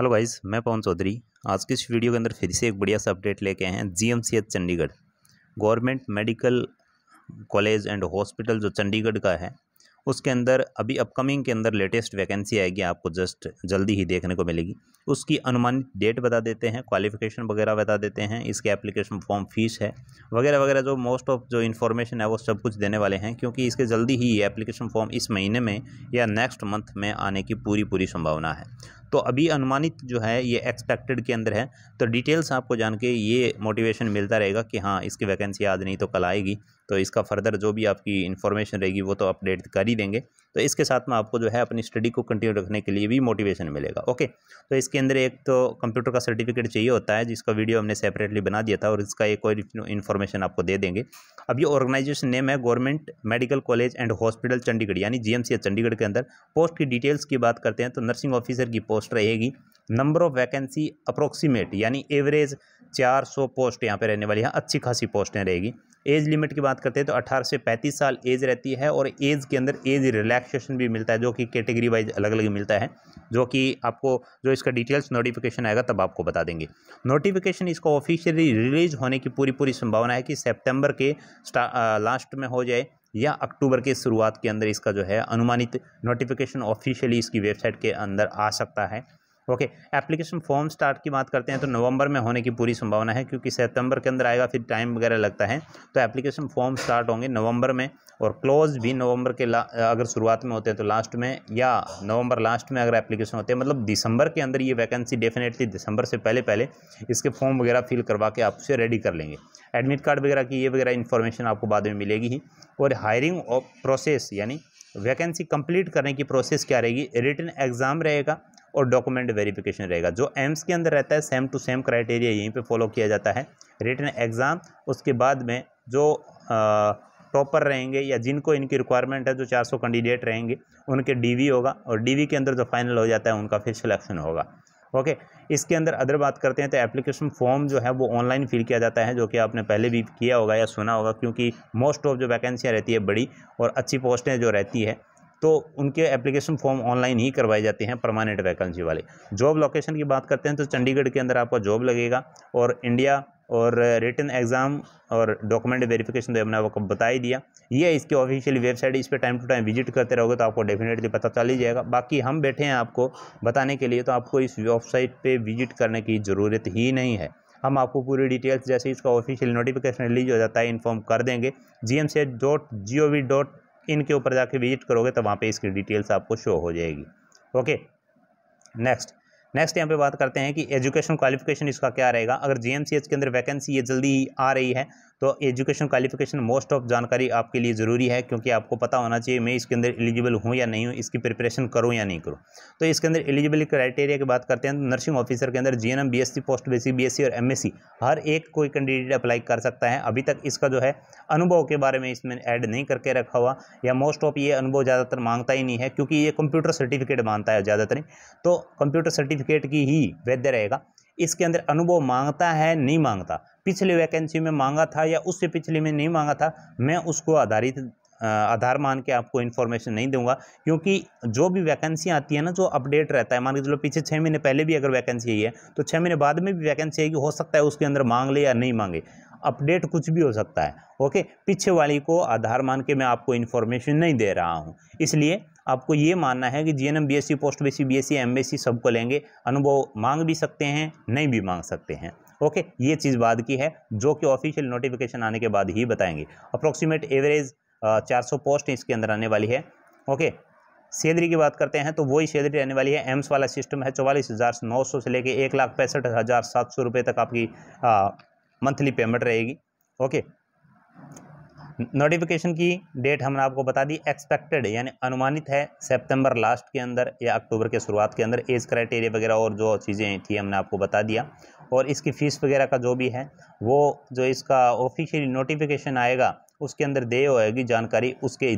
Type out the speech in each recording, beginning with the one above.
hello guys मैं पवन चौधरी आज के इस वीडियो के अंदर फिर से एक बढ़िया सा अपडेट लेके आए हैं GMCH Chandigarh government medical college and hospital जो चंडीगढ़ का है उसके अंदर अभी अपकमिंग के अंदर लेटेस्ट वैकेंसी आएगी आपको जस्ट जल्दी ही देखने को मिलेगी उसकी अनुमानित डेट बता देते हैं क्वालिफिकेशन वगैरह बता देते हैं इसके एप्लीकेशन फॉर्म फीस है वगैरह वगैरह जो मोस्ट ऑफ जो इन्फॉर्मेशन है वो सब कुछ देने वाले हैं क्योंकि इसके जल्दी ही एप्लीकेशन फॉर्म इस महीने में या नेक्स्ट मंथ में आने की पूरी पूरी संभावना है तो अभी अनुमानित जो है ये एक्सपेक्टेड के अंदर है तो डिटेल्स आपको जान के ये मोटिवेशन मिलता रहेगा कि हाँ इसकी वैकेंसी आज नहीं तो कल आएगी तो इसका फर्दर जो भी आपकी इन्फॉर्मेशन रहेगी वो तो अपडेट कर ही देंगे तो इसके साथ में आपको जो है अपनी स्टडी को कंटिन्यू रखने के लिए भी मोटिवेशन मिलेगा ओके तो इसके अंदर एक तो कंप्यूटर का सर्टिफिकेट चाहिए होता है जिसका वीडियो हमने सेपरेटली बना दिया था और इसका एक और इन्फॉर्मेशन आपको दे देंगे अब ये ऑर्गेनाइजेशन नेम है government medical college and hospital Chandigarh यानी जी चंडीगढ़ के अंदर पोस्ट की डिटेल्स की बात करते हैं तो नर्सिंग ऑफिसर की पोस्ट रहेगी नंबर ऑफ वैकेंसी अप्रोक्सीमेट यानी एवरेज 400 पोस्ट यहाँ पे रहने वाली है हाँ, अच्छी खासी पोस्टें रहेगी एज लिमिट की बात करते हैं तो 18 से 35 साल एज रहती है और एज के अंदर एज रिलैक्सेशन भी मिलता है जो कि कैटेगरी वाइज अलग अलग मिलता है जो कि आपको जो इसका डिटेल्स नोटिफिकेशन आएगा तब आपको बता देंगे नोटिफिकेशन इसका ऑफिशियली रिलीज होने की पूरी पूरी संभावना है कि सेप्टेम्बर के लास्ट में हो जाए या अक्टूबर के शुरुआत के अंदर इसका जो है अनुमानित नोटिफिकेशन ऑफिशियली इसकी वेबसाइट के अंदर आ सकता है ओके एप्लीकेशन फॉर्म स्टार्ट की बात करते हैं तो नवंबर में होने की पूरी संभावना है क्योंकि सितंबर के अंदर आएगा फिर टाइम वगैरह लगता है तो एप्लीकेशन फॉर्म स्टार्ट होंगे नवंबर में और क्लोज भी नवंबर के अगर शुरुआत में होते हैं तो लास्ट में या नवंबर लास्ट में अगर एप्लीकेशन होते हैं मतलब दिसंबर के अंदर ये वैकेंसी डेफिनेटली दिसंबर से पहले पहले इसके फॉर्म वगैरह फिल करवा के आपसे रेडी कर लेंगे एडमिट कार्ड वगैरह की ये वगैरह इन्फॉर्मेशन आपको बाद में मिलेगी ही और हायरिंग प्रोसेस यानी वैकेंसी कंप्लीट करने की प्रोसेस क्या रहेगी रिटर्न एग्ज़ाम रहेगा और डॉक्यूमेंट वेरिफिकेशन रहेगा जो एम्स के अंदर रहता है सेम टू सेम क्राइटेरिया यहीं पे फॉलो किया जाता है रिटर्न एग्ज़ाम उसके बाद में जो टॉपर रहेंगे या जिनको इनकी रिक्वायरमेंट है जो 400 कैंडिडेट रहेंगे उनके डीवी होगा और डीवी के अंदर जो फाइनल हो जाता है उनका फिर सिलेक्शन होगा ओके इसके अंदर अदर बात करते हैं तो एप्लीकेशन फॉर्म जो है वो ऑनलाइन फिल किया जाता है जो कि आपने पहले भी किया होगा या सुना होगा क्योंकि मोस्ट ऑफ जो वैकेंसियाँ रहती है बड़ी और अच्छी पोस्टें जो रहती है तो उनके एप्लीकेशन फॉर्म ऑनलाइन ही करवाए जाते हैं परमानेंट वैकेंसी वाले जॉब लोकेशन की बात करते हैं तो चंडीगढ़ के अंदर आपका जॉब लगेगा और इंडिया और रिटर्न एग्ज़ाम और डॉक्यूमेंट वेरिफिकेशन तो हमने आपको बता ही दिया ये इसके इसकी ऑफिशियल वेबसाइट इस पर टाइम टू टाइम विजिट करते रहोगे तो आपको डेफिनेटली पता चल ही जाएगा बाकी हम बैठे हैं आपको बताने के लिए तो आपको इस वेबसाइट पे विजिट करने की ज़रूरत ही नहीं है हम आपको पूरी डिटेल्स जैसे इसका ऑफिशियल नोटिफिकेशन रिलीज हो जाता है इन्फॉर्म कर देंगे G M H dot G O V dot इनके ऊपर जाके विजिट करोगे तो वहाँ पे इसकी डिटेल्स आपको शो हो जाएगी ओके नेक्स्ट नेक्स्ट यहाँ पे बात करते हैं कि एजुकेशन क्वालिफिकेशन इसका क्या रहेगा अगर जीएमसीएच के अंदर वैकेंसी ये जल्दी आ रही है तो एजुकेशन क्वालिफिकेशन मोस्ट ऑफ जानकारी आपके लिए ज़रूरी है क्योंकि आपको पता होना चाहिए मैं इसके अंदर एलिजिबल हूँ या नहीं हूँ इसकी प्रिपरेशन करूँ या नहीं करूँ तो इसके अंदर एलिजिबल क्राइटेरिया की बात करते हैं तो नर्सिंग ऑफिसर के अंदर G N post basic B और एम हर एक कोई कैंडिडेट अप्लाई कर सकता है अभी तक इसका जो है अनुभव के बारे में इसमें ऐड नहीं करके रखा हुआ या मोस्ट ऑफ ये अनुभव ज़्यादातर मांगता ही नहीं है क्योंकि ये कंप्यूटर सर्टिफिकेट मांगता है ज़्यादातर तो कंप्यूटर सर्टिफिकेट की ही वैध रहेगा इसके अंदर अनुभव मांगता है नहीं मांगता पिछले वैकेंसी में मांगा था या उससे पिछले में नहीं मांगा था मैं उसको आधारित आधार मान के आपको इन्फॉर्मेशन नहीं दूंगा क्योंकि जो भी वैकेंसी आती है ना जो अपडेट रहता है मान के चलो पीछे छः महीने पहले भी अगर वैकेंसी आई है तो छः महीने बाद में भी वैकेंसी आएगी हो सकता है उसके अंदर मांग ले या नहीं मांगे अपडेट कुछ भी हो सकता है ओके पीछे वाली को आधार मान के मैं आपको इन्फॉर्मेशन नहीं दे रहा हूँ इसलिए आपको ये मानना है कि G N M B S C post B C B S C M B C सबको लेंगे अनुभव मांग भी सकते हैं नहीं भी मांग सकते हैं ओके ये चीज़ बाद की है जो कि ऑफिशियल नोटिफिकेशन आने के बाद ही बताएंगे अप्रोक्सीमेट एवरेज चार सौ पोस्ट इसके अंदर आने वाली है ओके सैलरी की बात करते हैं तो वही सैलरी रहने वाली है एम्स वाला सिस्टम है चौवालीस हज़ार नौ सौ से लेके एक लाख पैंसठ हज़ार सात सौ रुपये तक आपकी मंथली पेमेंट रहेगी ओके नोटिफिकेशन की डेट हमने आपको बता दी एक्सपेक्टेड यानी अनुमानित है सितंबर लास्ट के अंदर या अक्टूबर के शुरुआत के अंदर एज क्राइटेरिया वगैरह और जो चीज़ें थी हमने आपको बता दिया और इसकी फ़ीस वगैरह का जो भी है वो जो इसका ऑफिशियल नोटिफिकेशन आएगा उसके अंदर दे होएगी जानकारी उसके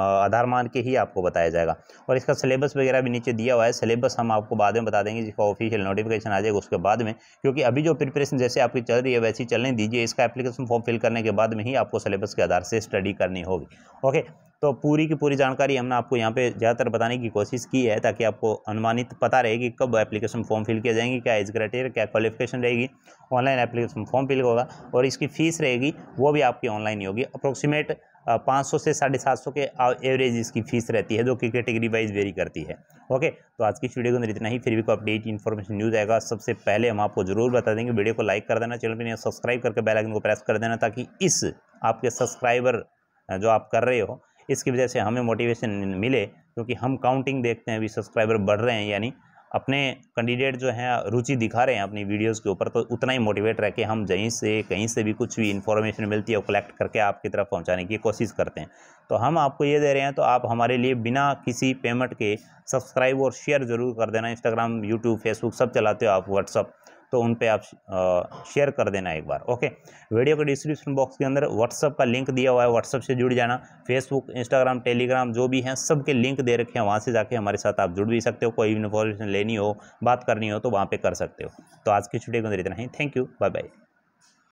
आधार मान के ही आपको बताया जाएगा और इसका सिलेबस वगैरह भी नीचे दिया हुआ है सिलेबस हम आपको बाद में बता देंगे जिसका ऑफिशियल नोटिफिकेशन आ जाएगा उसके बाद में क्योंकि अभी जो प्रिपरेशन जैसे आपकी चल रही है वैसी चलने दीजिए इसका एप्लीकेशन फॉर्म फिल करने के बाद में ही आपको सिलेबस के आधार से स्टडी करनी होगी ओके तो पूरी की पूरी जानकारी हमने आपको यहाँ पे ज़्यादातर बताने की कोशिश की है ताकि आपको अनुमानित पता रहे कि कब एप्लीकेशन फॉर्म फिल किया जाएंगे क्या एज क्राइटेरिया क्या क्वालिफिकेशन रहेगी ऑनलाइन एप्लीकेशन फॉर्म फिल होगा और इसकी फ़ीस रहेगी वो भी आपकी ऑनलाइन ही होगी अप्रोक्सीमेट पाँच सौ से साढ़े सात सौ के और एवरेज इसकी फीस रहती है जो कि कैटेगरी वाइज वेरी करती है ओके तो आज की वीडियो के अंदर इतना ही फिर भी को अपडेट इन्फॉर्मेशन न्यूज़ आएगा सबसे पहले हम आपको जरूर बता देंगे वीडियो को लाइक कर देना चैनल पर सब्सक्राइब करके बेल आइकन को प्रेस कर देना ताकि इस आपके सब्सक्राइबर जो आप कर रहे हो इसकी वजह से हमें मोटिवेशन मिले क्योंकि हम काउंटिंग देखते हैं अभी सब्सक्राइबर बढ़ रहे हैं यानी अपने कैंडिडेट जो हैं रुचि दिखा रहे हैं अपनी वीडियोस के ऊपर तो उतना ही मोटिवेट रह के हम जहीं से कहीं से भी कुछ भी इन्फॉर्मेशन मिलती है वो कलेक्ट करके आपकी तरफ पहुंचाने की कोशिश करते हैं तो हम आपको ये दे रहे हैं तो आप हमारे लिए बिना किसी पेमेंट के सब्सक्राइब और शेयर ज़रूर कर देना इंस्टाग्राम यूट्यूब फेसबुक सब चलाते हो आप व्हाट्सअप तो उन पर आप शेयर कर देना एक बार ओके वीडियो के डिस्क्रिप्शन बॉक्स के अंदर व्हाट्सअप का लिंक दिया हुआ है व्हाट्सअप से जुड़ जाना फेसबुक इंस्टाग्राम टेलीग्राम जो भी हैं सबके लिंक दे रखे हैं वहाँ से जाके हमारे साथ आप जुड़ भी सकते हो कोई इन्फॉर्मेशन लेनी हो बात करनी हो तो वहाँ पर कर सकते हो तो आज की छुट्टी के अंदर इतना ही थैंक यू बाय बाय